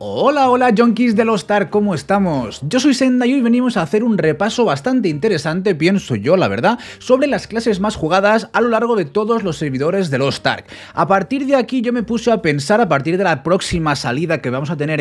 Hola, hola, junkies de los Star, ¿cómo estamos? Yo soy Senda y hoy venimos a hacer un repaso bastante interesante, pienso yo, la verdad, sobre las clases más jugadas a lo largo de todos los servidores de los Star. A partir de aquí yo me puse a pensar, a partir de la próxima salida que vamos a tener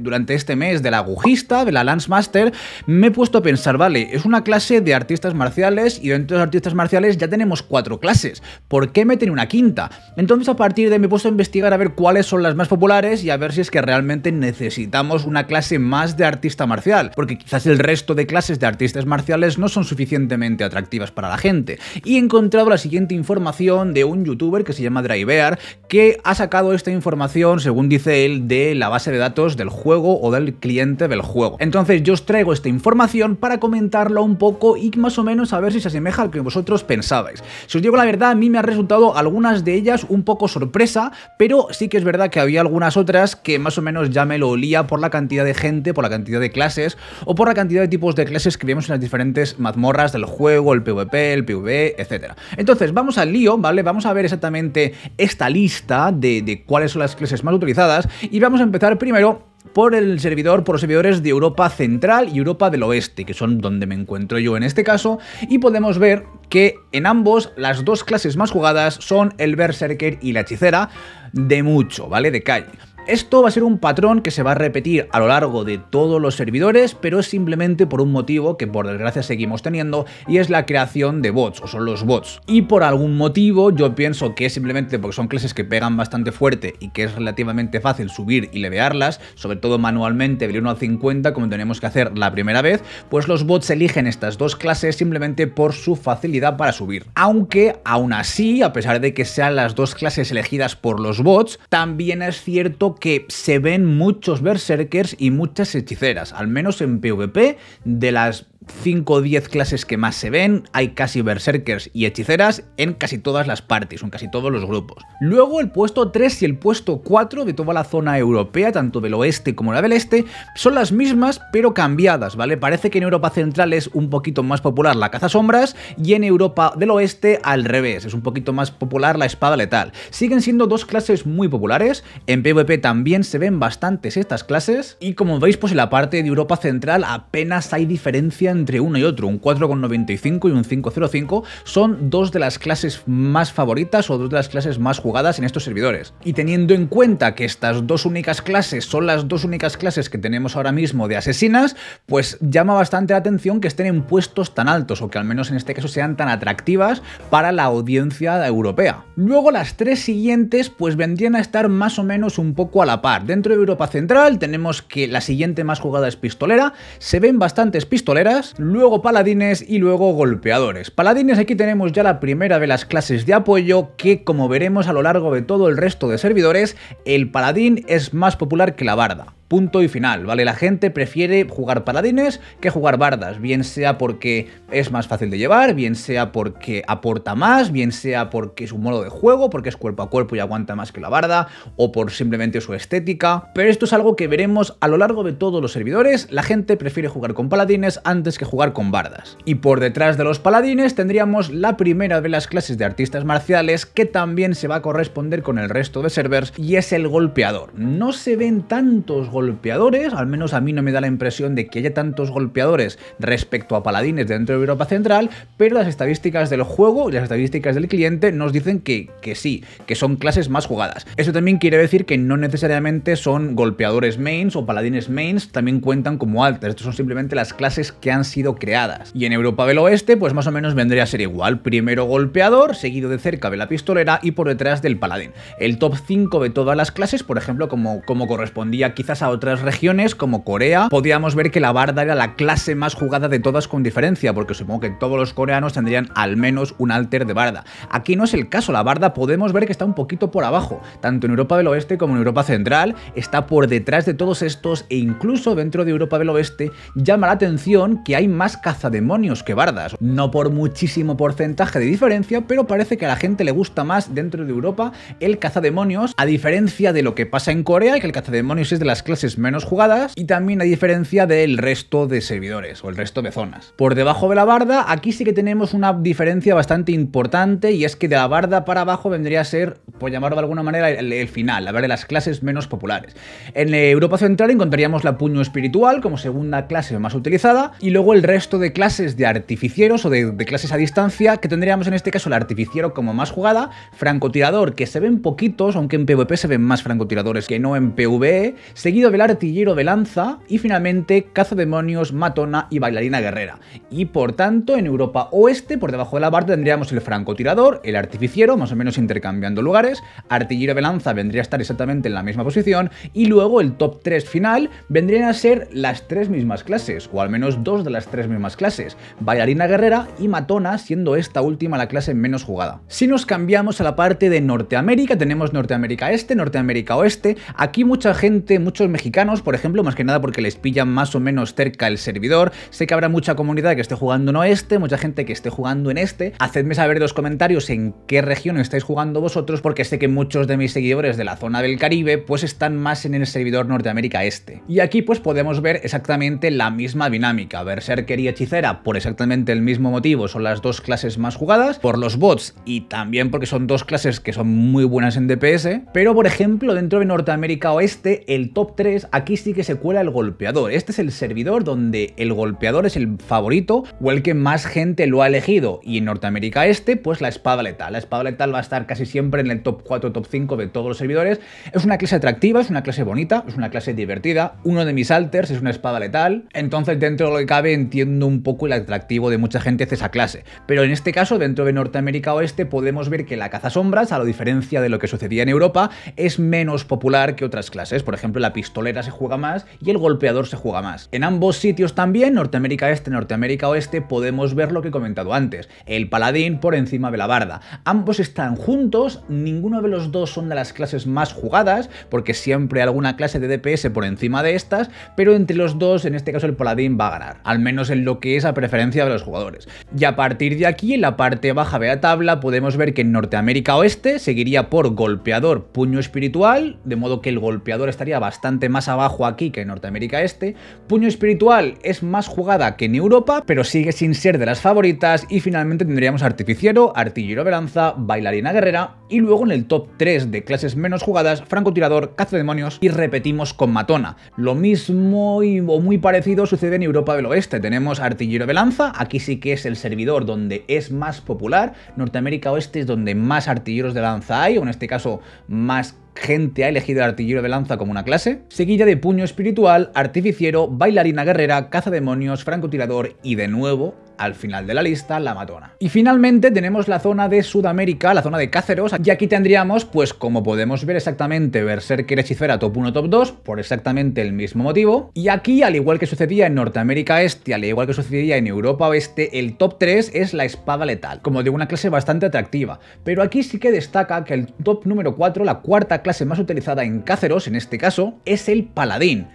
durante este mes de la agujista, de la Lance Master, me he puesto a pensar, vale, es una clase de artistas marciales y dentro de los artistas marciales ya tenemos cuatro clases, ¿por qué meter una quinta? Entonces a partir de me he puesto a investigar a ver cuáles son las más populares y a ver si es que realmente necesitamos una clase más de artista marcial, porque quizás el resto de clases de artistas marciales no son suficientemente atractivas para la gente. Y he encontrado la siguiente información de un youtuber que se llama Drivear que ha sacado esta información, según dice él, de la base de datos del juego o del cliente del juego. Entonces yo os traigo esta información para comentarla un poco y más o menos a ver si se asemeja al que vosotros pensabais. Si os digo la verdad, a mí me ha resultado algunas de ellas un poco sorpresa, pero sí que es verdad que había algunas otras que más o menos ya me lo olía por la cantidad de gente, por la cantidad de clases o por la cantidad de tipos de clases que vemos en las diferentes mazmorras del juego, el PvP, el PvE, etc. Entonces, vamos al lío, ¿vale? Vamos a ver exactamente esta lista de, cuáles son las clases más utilizadas y vamos a empezar primero por el servidor, por los servidores de Europa Central y Europa del Oeste, que son donde me encuentro yo en este caso, y podemos ver que en ambos las dos clases más jugadas son el Berserker y la Hechicera, de mucho, ¿vale? De calle. Esto va a ser un patrón que se va a repetir a lo largo de todos los servidores, pero es simplemente por un motivo que por desgracia seguimos teniendo, y es la creación de bots, o son los bots. Y por algún motivo yo pienso que es simplemente porque son clases que pegan bastante fuerte y que es relativamente fácil subir y levearlas, sobre todo manualmente de 1 a 50 como tenemos que hacer la primera vez, pues los bots eligen estas dos clases simplemente por su facilidad para subir. Aunque aún así, a pesar de que sean las dos clases elegidas por los bots, también es cierto que se ven muchos berserkers y muchas hechiceras, al menos en PvP, de las 5 o 10 clases que más se ven, hay casi berserkers y hechiceras en casi todas las partes, en casi todos los grupos. Luego el puesto 3 y el puesto 4 de toda la zona europea, tanto del oeste como la del este, son las mismas pero cambiadas, ¿vale? Parece que en Europa Central es un poquito más popular la caza sombras y en Europa del oeste al revés, es un poquito más popular la espada letal. Siguen siendo dos clases muy populares, en PvP también se ven bastantes estas clases y como veis pues en la parte de Europa Central apenas hay diferencias entre uno y otro, un 4,95 y un 5,05, son dos de las clases más favoritas o dos de las clases más jugadas en estos servidores. Y teniendo en cuenta que estas dos únicas clases son las dos únicas clases que tenemos ahora mismo de asesinas, pues llama bastante la atención que estén en puestos tan altos o que al menos en este caso sean tan atractivas para la audiencia europea. Luego las tres siguientes pues vendrían a estar más o menos un poco a la par. Dentro de Europa Central tenemos que la siguiente más jugada es pistolera, se ven bastantes pistoleras, luego paladines y luego golpeadores. Paladines aquí tenemos ya la primera de las clases de apoyo que como veremos a lo largo de todo el resto de servidores, el paladín es más popular que la barda. Punto y final, ¿vale? La gente prefiere jugar paladines que jugar bardas, bien sea porque es más fácil de llevar, bien sea porque aporta más, bien sea porque es un modo de juego, porque es cuerpo a cuerpo y aguanta más que la barda, o por simplemente su estética. Pero esto es algo que veremos a lo largo de todos los servidores, la gente prefiere jugar con paladines antes que jugar con bardas. Y por detrás de los paladines tendríamos la primera de las clases de artistas marciales que también se va a corresponder con el resto de servers y es el golpeador. No se ven tantos golpeadores, al menos a mí no me da la impresión de que haya tantos golpeadores respecto a paladines dentro de Europa Central, pero las estadísticas del juego y las estadísticas del cliente nos dicen que, sí, que son clases más jugadas. Eso también quiere decir que no necesariamente son golpeadores mains o paladines mains, también cuentan como altas, estos son simplemente las clases que han sido creadas. Y en Europa del Oeste, pues más o menos vendría a ser igual, primero golpeador, seguido de cerca de la pistolera y por detrás del paladín. El top 5 de todas las clases, por ejemplo, como, como correspondía quizás a otras regiones como Corea, podíamos ver que la barda era la clase más jugada de todas con diferencia, porque supongo que todos los coreanos tendrían al menos un alter de barda. Aquí no es el caso, la barda podemos ver que está un poquito por abajo, tanto en Europa del Oeste como en Europa Central, está por detrás de todos estos e incluso dentro de Europa del Oeste llama la atención que hay más cazademonios que bardas, no por muchísimo porcentaje de diferencia, pero parece que a la gente le gusta más dentro de Europa el cazademonios, a diferencia de lo que pasa en Corea, que el cazademonios es de las clases menos jugadas y también a diferencia del resto de servidores o el resto de zonas. Por debajo de la barda, aquí sí que tenemos una diferencia bastante importante y es que de la barda para abajo vendría a ser, por llamarlo de alguna manera, el, final, la de las clases menos populares. En Europa Central encontraríamos la puño espiritual como segunda clase más utilizada y luego el resto de clases de artificieros o de, de clases a distancia que tendríamos en este caso el artificiero como más jugada, francotirador que se ven poquitos, aunque en PvP se ven más francotiradores que no en PvE, seguido del artillero de lanza y finalmente cazademonios, matona y bailarina guerrera. Y por tanto, en Europa Oeste, por debajo de la parte, tendríamos el francotirador, el artificiero, más o menos intercambiando lugares, artillero de lanza vendría a estar exactamente en la misma posición, y luego el top 3 final vendrían a ser las tres mismas clases, o al menos dos de las tres mismas clases, bailarina guerrera y matona, siendo esta última la clase menos jugada. Si nos cambiamos a la parte de Norteamérica, tenemos Norteamérica Este, Norteamérica Oeste, aquí mucha gente, muchos mexicanos, por ejemplo, más que nada porque les pillan más o menos cerca el servidor. Sé que habrá mucha comunidad que esté jugando en oeste, mucha gente que esté jugando en este. Hacedme saber en los comentarios en qué región estáis jugando vosotros, porque sé que muchos de mis seguidores de la zona del Caribe pues están más en el servidor Norteamérica este. Y aquí pues podemos ver exactamente la misma dinámica. a Berserker y Hechicera, por exactamente el mismo motivo, son las dos clases más jugadas, por los bots y también porque son dos clases que son muy buenas en DPS, pero por ejemplo dentro de Norteamérica Oeste el top 3 aquí sí que se cuela el golpeador. Este es el servidor donde el golpeador es el favorito o el que más gente lo ha elegido. Y en Norteamérica Este, pues la espada letal. La espada letal va a estar casi siempre en el top 4, top 5 de todos los servidores. Es una clase atractiva, es una clase bonita, es una clase divertida. Uno de mis alters es una espada letal. Entonces, dentro de lo que cabe, entiendo un poco el atractivo de mucha gente de esa clase. Pero en este caso, dentro de Norteamérica Oeste, podemos ver que la caza sombras, a la diferencia de lo que sucedía en Europa, es menos popular que otras clases. Por ejemplo, la pistola Tolera se juega más y el golpeador se juega más. En ambos sitios también, Norteamérica Este, Norteamérica Oeste, podemos ver lo que he comentado antes, el paladín por encima de la barda. Ambos están juntos, ninguno de los dos son de las clases más jugadas, porque siempre hay alguna clase de DPS por encima de estas, pero entre los dos, en este caso el paladín va a ganar, al menos en lo que es a preferencia de los jugadores. Y a partir de aquí, en la parte baja de la tabla, podemos ver que en Norteamérica Oeste seguiría por golpeador puño espiritual, de modo que el golpeador estaría bastante más abajo aquí que en Norteamérica Este. Puño Espiritual es más jugada que en Europa, pero sigue sin ser de las favoritas. Y finalmente tendríamos Artificiero, Artillero de Lanza, Bailarina Guerrera. Y luego en el top 3 de clases menos jugadas, Francotirador, Cazademonios y repetimos con Matona. Lo mismo o muy parecido sucede en Europa del Oeste. Tenemos Artillero de Lanza aquí sí que es el servidor donde es más popular. Norteamérica Oeste es donde más artilleros de lanza hay, o en este caso más gente ha elegido el artillero de lanza como una clase, ¿Seguilla de puño espiritual, artificiero, bailarina guerrera, cazademonios, francotirador y de nuevo al final de la lista la matona. Y finalmente tenemos la zona de Sudamérica, la zona de Cáceros, y aquí tendríamos, pues como podemos ver exactamente, Berserker Hechicera top 1, top 2, por exactamente el mismo motivo. Y aquí, al igual que sucedía en Norteamérica Este, al igual que sucedía en Europa Oeste, el top 3 es la espada letal, como digo, una clase bastante atractiva. Pero aquí sí que destaca que el top número 4, la cuarta clase más utilizada en Cáceros, en este caso, es el paladín.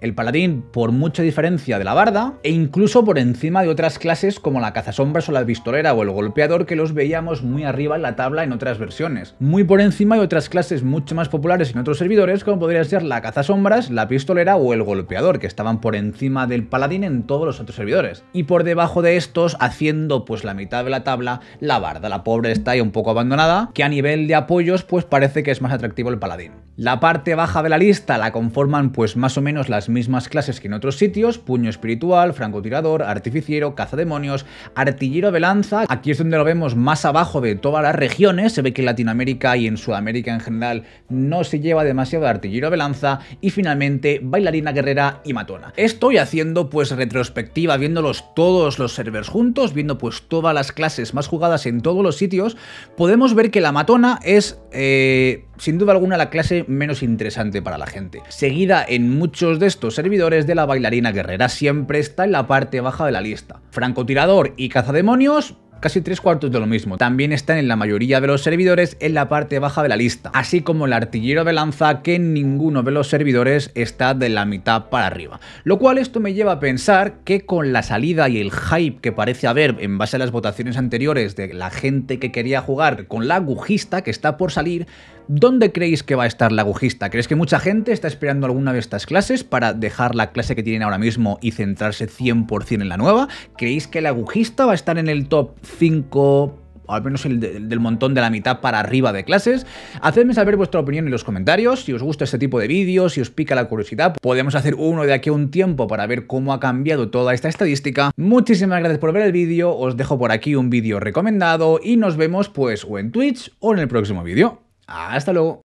el paladín por mucha diferencia de la barda e incluso por encima de otras clases como la cazasombras o la pistolera o el golpeador que los veíamos muy arriba en la tabla en otras versiones. Muy por encima de otras clases mucho más populares en otros servidores como podría ser la sombras la pistolera o el golpeador que estaban por encima del paladín en todos los otros servidores. Y por debajo de estos haciendo pues la mitad de la tabla la barda, la pobre está ahí un poco abandonada, que a nivel de apoyos pues parece que es más atractivo el paladín. La parte baja de la lista la conforman pues más o menos las mismas clases que en otros sitios, puño espiritual, francotirador, artificiero, cazademonios, artillero de lanza, aquí es donde lo vemos más abajo de todas las regiones, se ve que en Latinoamérica y en Sudamérica en general no se lleva demasiado artillero de lanza, y finalmente bailarina guerrera y matona. Estoy haciendo pues retrospectiva, viéndolos todos los servers juntos, viendo pues todas las clases más jugadas en todos los sitios, podemos ver que la matona es... Eh sin duda alguna la clase menos interesante para la gente. Seguida en muchos de estos servidores de la bailarina guerrera, siempre está en la parte baja de la lista. Francotirador y cazademonios, casi tres cuartos de lo mismo. También están en la mayoría de los servidores en la parte baja de la lista, así como el artillero de lanza que en ninguno de los servidores está de la mitad para arriba. Lo cual esto me lleva a pensar que con la salida y el hype que parece haber en base a las votaciones anteriores de la gente que quería jugar con la agujista que está por salir, ¿dónde creéis que va a estar la agujista? ¿Creéis que mucha gente está esperando alguna de estas clases para dejar la clase que tienen ahora mismo y centrarse 100% en la nueva? ¿Creéis que la agujista va a estar en el top 5? o al menos el del montón de la mitad para arriba de clases. Hacedme saber vuestra opinión en los comentarios, si os gusta este tipo de vídeos, si os pica la curiosidad. Podemos hacer uno de aquí a un tiempo para ver cómo ha cambiado toda esta estadística. Muchísimas gracias por ver el vídeo, os dejo por aquí un vídeo recomendado y nos vemos pues o en Twitch o en el próximo vídeo. Hasta luego.